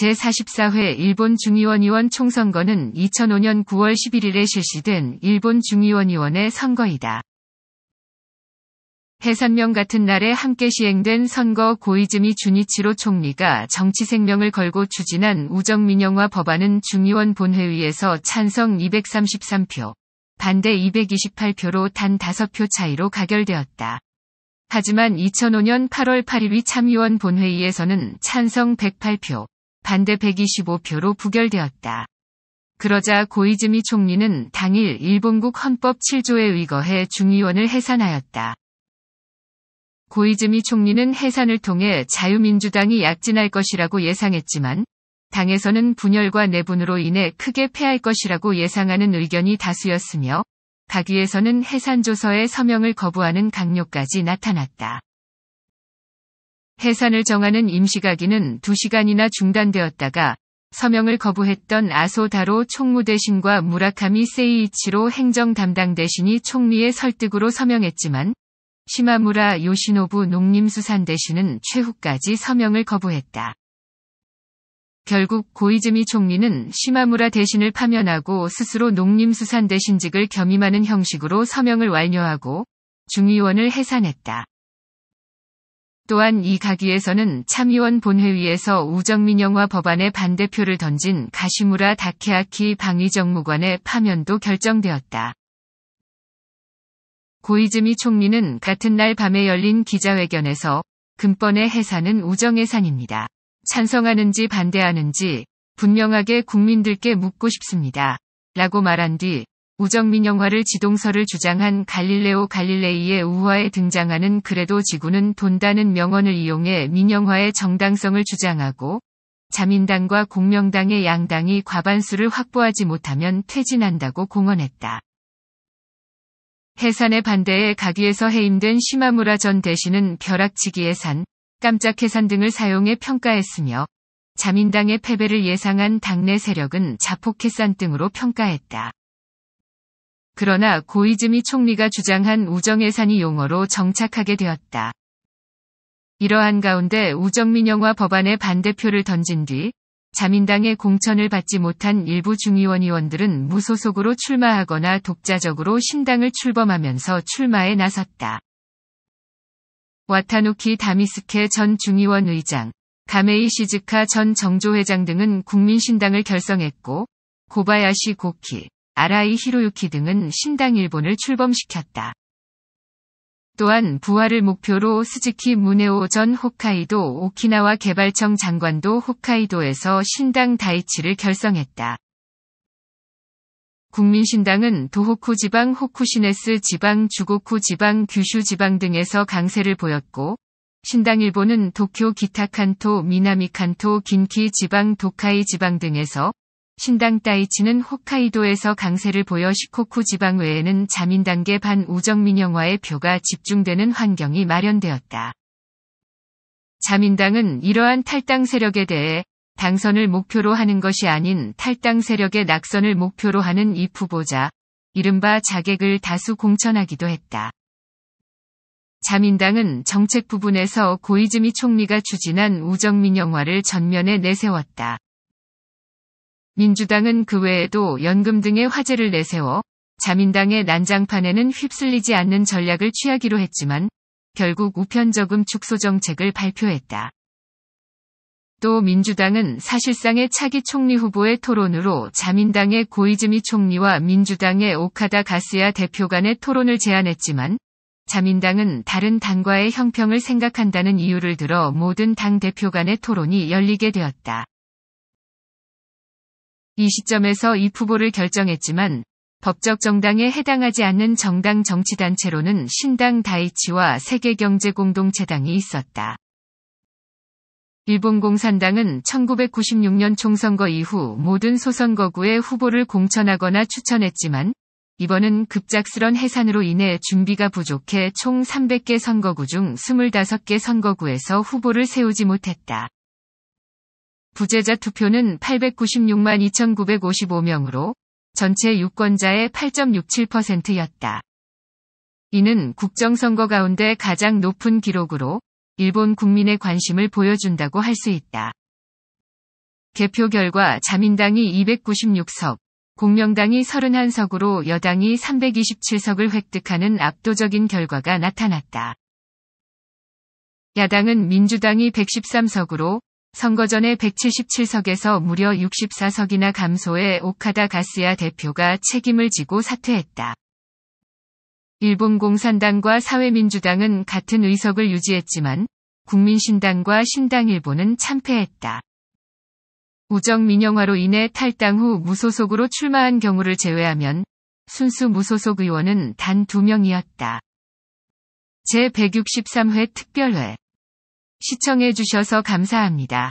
제44회 일본 중의원의원 총선거는 2005년 9월 11일에 실시된 일본 중의원의원의 선거이다. 해산명 같은 날에 함께 시행된 선거 고이즈미 주니치로 총리가 정치 생명을 걸고 추진한 우정민영화 법안은 중의원 본회의에서 찬성 233표, 반대 228표로 단 5표 차이로 가결되었다. 하지만 2005년 8월 8일 위 참의원 본회의에서는 찬성 108표, 반대 125표로 부결되었다. 그러자 고이즈미 총리는 당일 일본국 헌법 7조에 의거해 중의원을 해산하였다. 고이즈미 총리는 해산을 통해 자유민주당이 약진할 것이라고 예상했지만 당에서는 분열과 내분으로 인해 크게 패할 것이라고 예상하는 의견이 다수였으며 각위에서는 해산조서에 서명을 거부하는 강요까지 나타났다. 해산을 정하는 임시각이는 2시간이나 중단되었다가 서명을 거부했던 아소다로 총무대신과 무라카미 세이이치로 행정 담당 대신이 총리의 설득으로 서명했지만 시마무라 요시노부 농림수산 대신은 최후까지 서명을 거부했다. 결국 고이즈미 총리는 시마무라 대신을 파면하고 스스로 농림수산 대신직을 겸임하는 형식으로 서명을 완료하고 중의원을 해산했다. 또한 이 가기에서는 참의원 본회의에서 우정민 영화 법안의 반대표를 던진 가시무라 다케아키 방위정무관의 파면도 결정되었다. 고이즈미 총리는 같은 날 밤에 열린 기자회견에서 금번의 해산은 우정해산입니다. 찬성하는지 반대하는지 분명하게 국민들께 묻고 싶습니다. 라고 말한 뒤 우정민 영화를 지동설을 주장한 갈릴레오 갈릴레이의 우화에 등장하는 그래도 지구는 돈다는 명언을 이용해 민영화의 정당성을 주장하고 자민당과 공명당의 양당이 과반수를 확보하지 못하면 퇴진한다고 공언했다. 해산에 반대해 가기에서 해임된 시마무라 전 대신은 벼락치기 해산, 깜짝 해산 등을 사용해 평가했으며 자민당의 패배를 예상한 당내 세력은 자폭 해산 등으로 평가했다. 그러나 고이즈미 총리가 주장한 우정예산이 용어로 정착하게 되었다. 이러한 가운데 우정민영화 법안에 반대표를 던진 뒤 자민당의 공천을 받지 못한 일부 중의원 의원들은 무소속으로 출마하거나 독자적으로 신당을 출범하면서 출마에 나섰다. 와타누키 다미스케 전 중의원 의장, 가메이 시즈카 전 정조회장 등은 국민신당을 결성했고, 고바야시 고키, 아라이 히로유키 등은 신당 일본을 출범시켰다. 또한 부활을 목표로 스즈키 무네오 전 홋카이도 오키나와 개발청 장관도 홋카이도에서 신당 다이치를 결성했다. 국민신당은 도호쿠 지방 호쿠시네스 지방 주고쿠 지방 규슈 지방 등에서 강세를 보였고 신당 일본은 도쿄 기타칸토 미나미칸토 긴키 지방 도카이 지방 등에서 신당 따이치는 홋카이도에서 강세를 보여 시코쿠 지방 외에는 자민당계 반우정 민영화의 표가 집중되는 환경이 마련되었다. 자민당은 이러한 탈당 세력에 대해 당선을 목표로 하는 것이 아닌 탈당 세력의 낙선을 목표로 하는 이 후보자, 이른바 자객을 다수 공천하기도 했다. 자민당은 정책 부분에서 고이즈미 총리가 추진한 우정민영화를 전면에 내세웠다. 민주당은 그 외에도 연금 등의 화제를 내세워 자민당의 난장판에는 휩쓸리지 않는 전략을 취하기로 했지만 결국 우편저금 축소 정책을 발표했다. 또 민주당은 사실상의 차기 총리 후보의 토론으로 자민당의 고이즈미 총리와 민주당의 오카다 가스야 대표 간의 토론을 제안했지만 자민당은 다른 당과의 형평을 생각한다는 이유를 들어 모든 당 대표 간의 토론이 열리게 되었다. 이 시점에서 이후보를 결정했지만 법적 정당에 해당하지 않는 정당 정치단체로는 신당 다이치와 세계경제공동체당이 있었다. 일본 공산당은 1996년 총선거 이후 모든 소선거구에 후보를 공천하거나 추천했지만 이번은 급작스런 해산으로 인해 준비가 부족해 총 300개 선거구 중 25개 선거구에서 후보를 세우지 못했다. 부재자 투표는 896만 2,955명으로 전체 유권자의 8.67%였다. 이는 국정선거 가운데 가장 높은 기록으로 일본 국민의 관심을 보여준다고 할 수 있다. 개표 결과 자민당이 296석, 공명당이 31석으로 여당이 327석을 획득하는 압도적인 결과가 나타났다. 야당은 민주당이 113석으로 선거 전에 177석에서 무려 64석이나 감소해 오카다 가스야 대표가 책임을 지고 사퇴했다. 일본 공산당과 사회민주당은 같은 의석을 유지했지만 국민신당과 신당일보는 참패했다. 우정 민영화로 인해 탈당 후 무소속으로 출마한 경우를 제외하면 순수 무소속 의원은 단 2명이었다. 제163회 특별회 시청해주셔서 감사합니다.